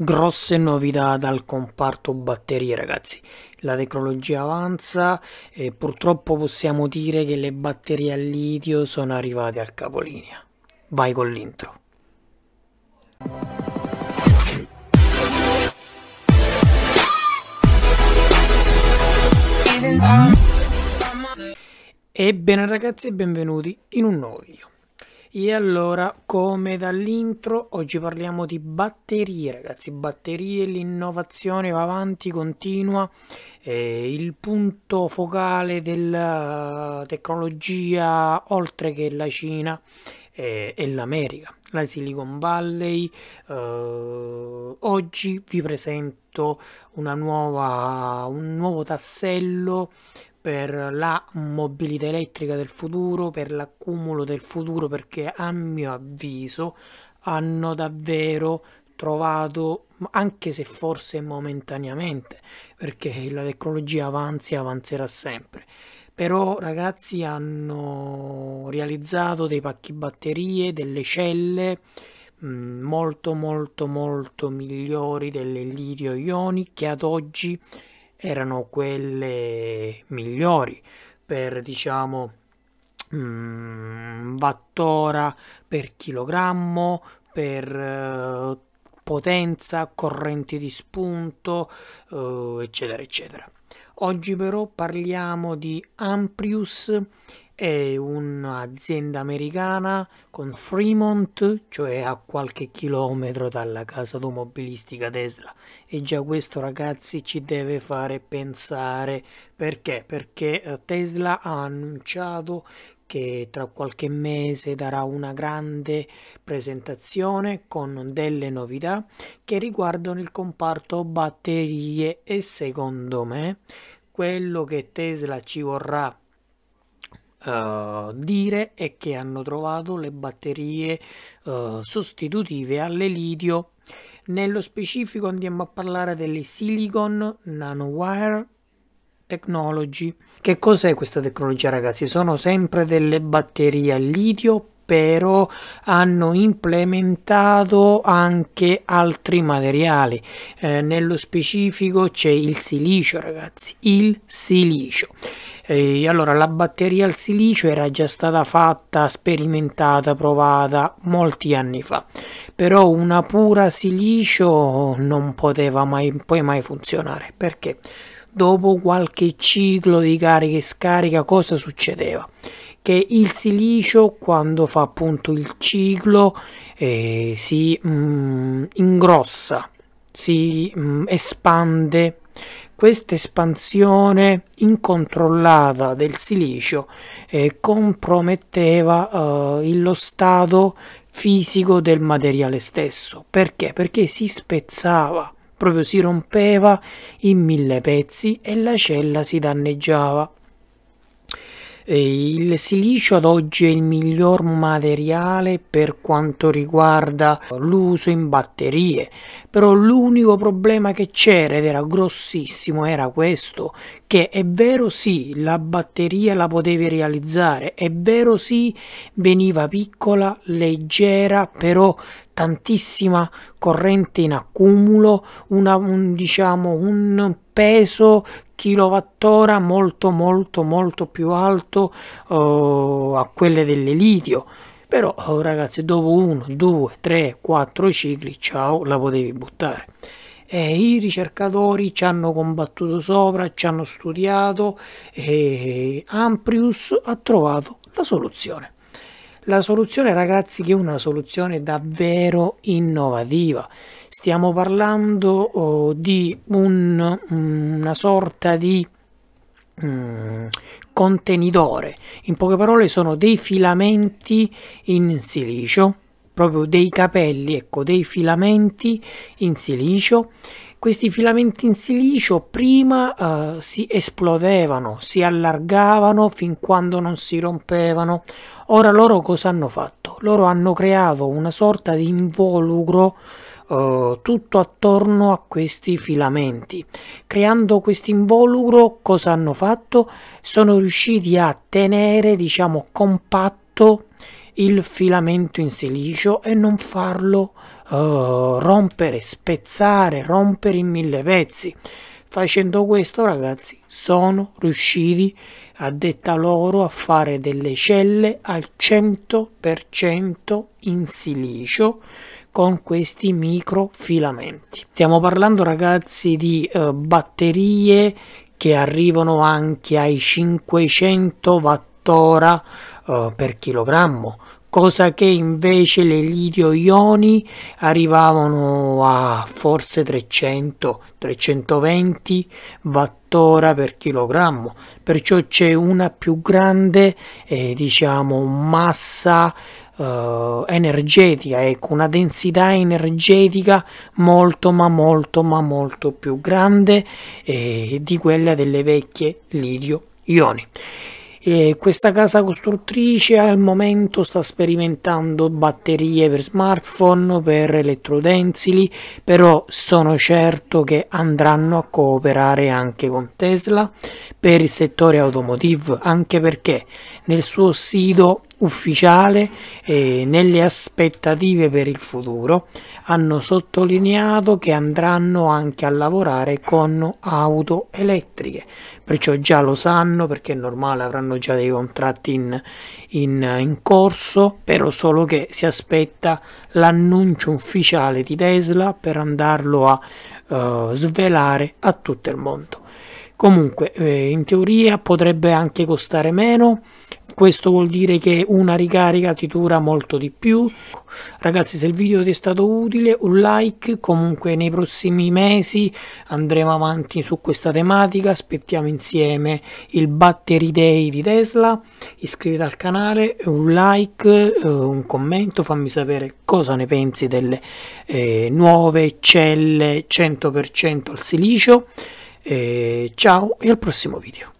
Grosse novità dal comparto batterie ragazzi, la tecnologia avanza e purtroppo possiamo dire che le batterie a litio sono arrivate al capolinea. Vai con l'intro. Ebbene ragazzi e benvenuti in un nuovo video. E allora, come dall'intro, oggi parliamo di batterie, ragazzi. Batterie, l'innovazione va avanti, continua. Eh, il punto focale della tecnologia, oltre che la Cina, eh, è l'America, la Silicon Valley. Eh, oggi vi presento una nuova, un nuovo tassello per la mobilità elettrica del futuro, per l'accumulo del futuro, perché a mio avviso hanno davvero trovato, anche se forse momentaneamente, perché la tecnologia avanzi e avanzerà sempre. Però ragazzi hanno realizzato dei pacchi batterie, delle celle mm, molto molto molto migliori delle litio ioni che ad oggi erano quelle migliori per diciamo vattora mm, per chilogrammo, per eh, potenza, correnti di spunto, eh, eccetera, eccetera. Oggi però parliamo di Amprius, è un'azienda americana con Fremont, cioè a qualche chilometro dalla casa automobilistica Tesla. E già questo ragazzi ci deve fare pensare perché? Perché eh, Tesla ha annunciato che tra qualche mese darà una grande presentazione con delle novità che riguardano il comparto batterie e secondo me quello che Tesla ci vorrà Uh, dire è che hanno trovato le batterie uh, sostitutive alle litio. Nello specifico andiamo a parlare delle silicon nanowire Technology. Che cos'è questa tecnologia ragazzi? Sono sempre delle batterie a litio però hanno implementato anche altri materiali eh, nello specifico c'è il silicio ragazzi il silicio eh, allora la batteria al silicio era già stata fatta sperimentata provata molti anni fa però una pura silicio non poteva mai, poi mai funzionare perché dopo qualche ciclo di carica e scarica cosa succedeva? Che il silicio quando fa appunto il ciclo eh, si mh, mm, ingrossa, si mh, mm, espande questa espansione incontrollata del silicio eh, comprometteva eh, lo stato fisico del materiale stesso. Perché? Perché si spezzava proprio si rompeva in mille pezzi e la cella si danneggiava. Il silicio ad oggi è il miglior materiale per quanto riguarda l'uso in batterie, però l'unico problema che c'era ed era grossissimo era questo, che è vero sì, la batteria la potevi realizzare, è vero sì, veniva piccola, leggera, però tantissima corrente in accumulo, una, un, diciamo, un peso kilowattora molto molto molto più alto uh, a quelle delle litio però oh, ragazzi dopo 1 2 3 4 cicli ciao la potevi buttare e eh, i ricercatori ci hanno combattuto sopra ci hanno studiato e Amprius ha trovato la soluzione la soluzione ragazzi che è una soluzione davvero innovativa, stiamo parlando oh, di un, una sorta di mm, contenitore, in poche parole sono dei filamenti in silicio, proprio dei capelli, ecco, dei filamenti in silicio questi filamenti in silicio prima eh, si esplodevano, si allargavano fin quando non si rompevano. Ora loro cosa hanno fatto? Loro hanno creato una sorta di involucro Uh, tutto attorno a questi filamenti. Creando questo involucro, cosa hanno fatto? Sono riusciti a tenere, diciamo, compatto il filamento in silicio e non farlo uh, rompere, spezzare, rompere in mille pezzi. Facendo questo, ragazzi, sono riusciti a detta loro a fare delle celle al 100% in silicio con questi microfilamenti. Stiamo parlando, ragazzi, di uh, batterie che arrivano anche ai 500 watt ora uh, eh, per chilogrammo, cosa che invece le litio-ioni arrivavano a forse 300-320 watt-ora per chilogrammo, perciò c'è una più grande eh, diciamo massa eh, energetica, ecco, una densità energetica molto ma molto ma molto più grande eh, di quella delle vecchie litio-ioni. E questa casa costruttrice al momento sta sperimentando batterie per smartphone, per elettrotensili, però sono certo che andranno a cooperare anche con Tesla per il settore automotive, anche perché nel suo sito ufficiale eh, nelle aspettative per il futuro hanno sottolineato che andranno anche a lavorare con auto elettriche perciò già lo sanno perché è normale avranno già dei contratti in, in, in corso però solo che si aspetta l'annuncio ufficiale di Tesla per andarlo a eh, svelare a tutto il mondo comunque eh, in teoria potrebbe anche costare meno questo vuol dire che una ricarica ti dura molto di più ragazzi se il video ti è stato utile un like comunque nei prossimi mesi andremo avanti su questa tematica aspettiamo insieme il battery day di tesla iscriviti al canale un like eh, un commento fammi sapere cosa ne pensi delle eh, nuove celle 100% al silicio e ciao e al prossimo video.